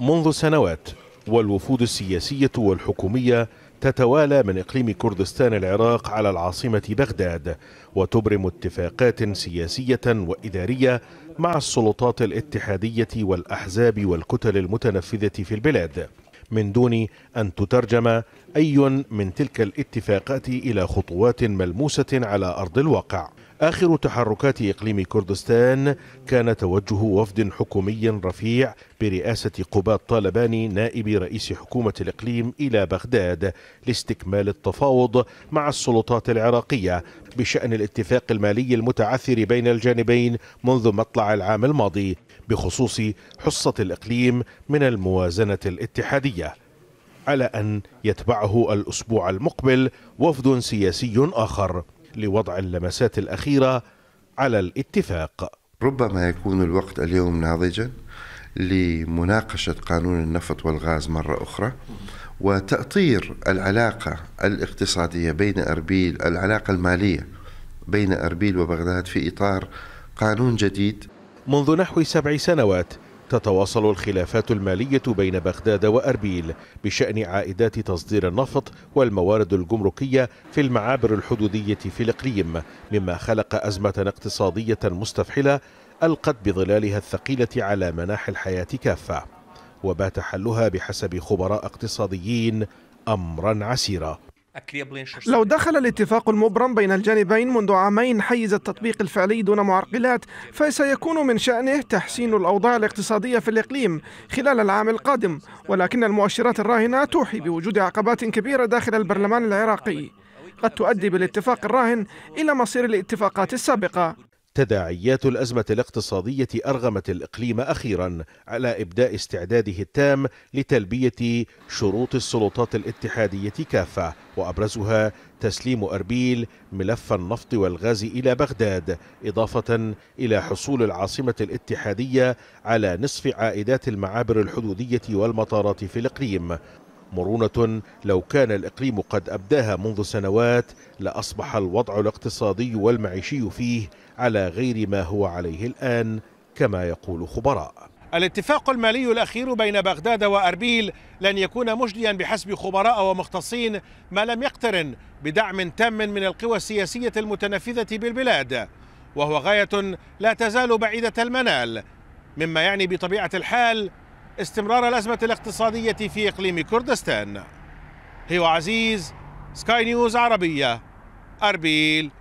منذ سنوات والوفود السياسية والحكومية تتوالى من إقليم كردستان العراق على العاصمة بغداد وتبرم اتفاقات سياسية وإدارية مع السلطات الاتحادية والأحزاب والكتل المتنفذة في البلاد من دون أن تترجم أي من تلك الاتفاقات إلى خطوات ملموسة على أرض الواقع آخر تحركات إقليم كردستان كان توجه وفد حكومي رفيع برئاسة قباط طالباني نائب رئيس حكومة الإقليم إلى بغداد لاستكمال التفاوض مع السلطات العراقية بشأن الاتفاق المالي المتعثر بين الجانبين منذ مطلع العام الماضي بخصوص حصة الإقليم من الموازنة الاتحادية على أن يتبعه الأسبوع المقبل وفد سياسي آخر لوضع اللمسات الأخيرة على الاتفاق ربما يكون الوقت اليوم ناضجا لمناقشة قانون النفط والغاز مرة أخرى وتأطير العلاقة الاقتصادية بين أربيل العلاقة المالية بين أربيل وبغداد في إطار قانون جديد منذ نحو سبع سنوات تتواصل الخلافات المالية بين بغداد وأربيل بشأن عائدات تصدير النفط والموارد الجمركية في المعابر الحدودية في الإقليم مما خلق أزمة اقتصادية مستفحلة ألقت بظلالها الثقيلة على مناحي الحياة كافة وبات حلها بحسب خبراء اقتصاديين أمرا عسيرا لو دخل الاتفاق المبرم بين الجانبين منذ عامين حيز التطبيق الفعلي دون معرقلات فسيكون من شأنه تحسين الأوضاع الاقتصادية في الإقليم خلال العام القادم ولكن المؤشرات الراهنة توحي بوجود عقبات كبيرة داخل البرلمان العراقي قد تؤدي بالاتفاق الراهن إلى مصير الاتفاقات السابقة تداعيات الأزمة الاقتصادية أرغمت الإقليم أخيرا على إبداء استعداده التام لتلبية شروط السلطات الاتحادية كافة وأبرزها تسليم أربيل ملف النفط والغاز إلى بغداد إضافة إلى حصول العاصمة الاتحادية على نصف عائدات المعابر الحدودية والمطارات في الإقليم مرونة لو كان الإقليم قد أبداها منذ سنوات لأصبح الوضع الاقتصادي والمعيشي فيه على غير ما هو عليه الآن كما يقول خبراء الاتفاق المالي الأخير بين بغداد وأربيل لن يكون مجديا بحسب خبراء ومختصين ما لم يقترن بدعم تام من القوى السياسية المتنفذة بالبلاد وهو غاية لا تزال بعيدة المنال مما يعني بطبيعة الحال استمرار الأزمة الاقتصادية في إقليم كردستان هو عزيز سكاي نيوز عربية أربيل